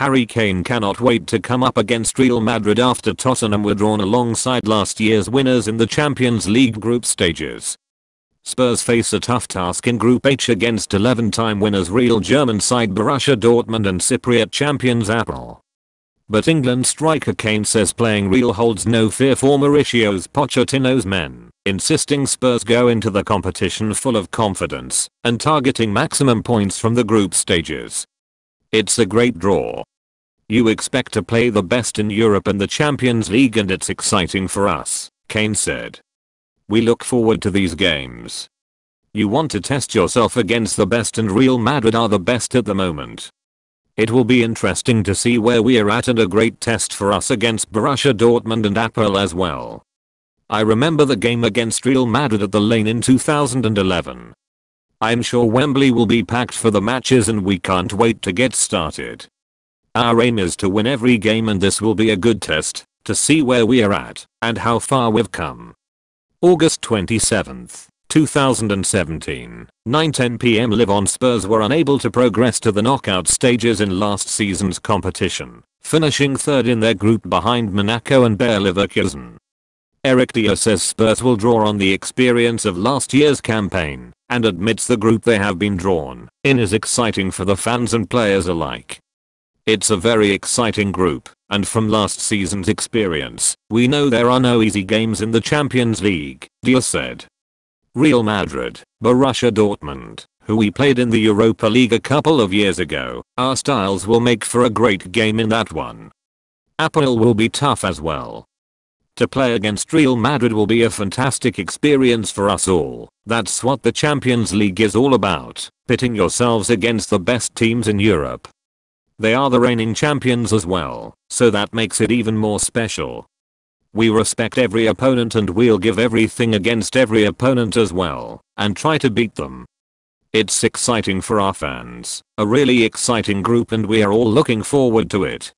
Harry Kane cannot wait to come up against Real Madrid after Tottenham were drawn alongside last year's winners in the Champions League group stages. Spurs face a tough task in Group H against 11-time winners Real German side Borussia Dortmund and Cypriot champions Apple. But England striker Kane says playing Real holds no fear for Mauricio's Pochettino's men, insisting Spurs go into the competition full of confidence and targeting maximum points from the group stages. It's a great draw, you expect to play the best in Europe and the Champions League and it's exciting for us, Kane said. We look forward to these games. You want to test yourself against the best and Real Madrid are the best at the moment. It will be interesting to see where we are at and a great test for us against Borussia Dortmund and Apple as well. I remember the game against Real Madrid at the Lane in 2011. I'm sure Wembley will be packed for the matches and we can't wait to get started. Our aim is to win every game and this will be a good test to see where we are at and how far we've come. August 27th. 2017, 9.10pm Live on Spurs were unable to progress to the knockout stages in last season's competition, finishing third in their group behind Monaco and Bayer Leverkusen. Eric Dier says Spurs will draw on the experience of last year's campaign, and admits the group they have been drawn in is exciting for the fans and players alike. It's a very exciting group, and from last season's experience, we know there are no easy games in the Champions League, Dia said. Real Madrid, Borussia Dortmund, who we played in the Europa League a couple of years ago, our styles will make for a great game in that one. Apple will be tough as well. To play against Real Madrid will be a fantastic experience for us all. That's what the Champions League is all about, pitting yourselves against the best teams in Europe. They are the reigning champions as well, so that makes it even more special. We respect every opponent and we'll give everything against every opponent as well, and try to beat them. It's exciting for our fans, a really exciting group and we are all looking forward to it.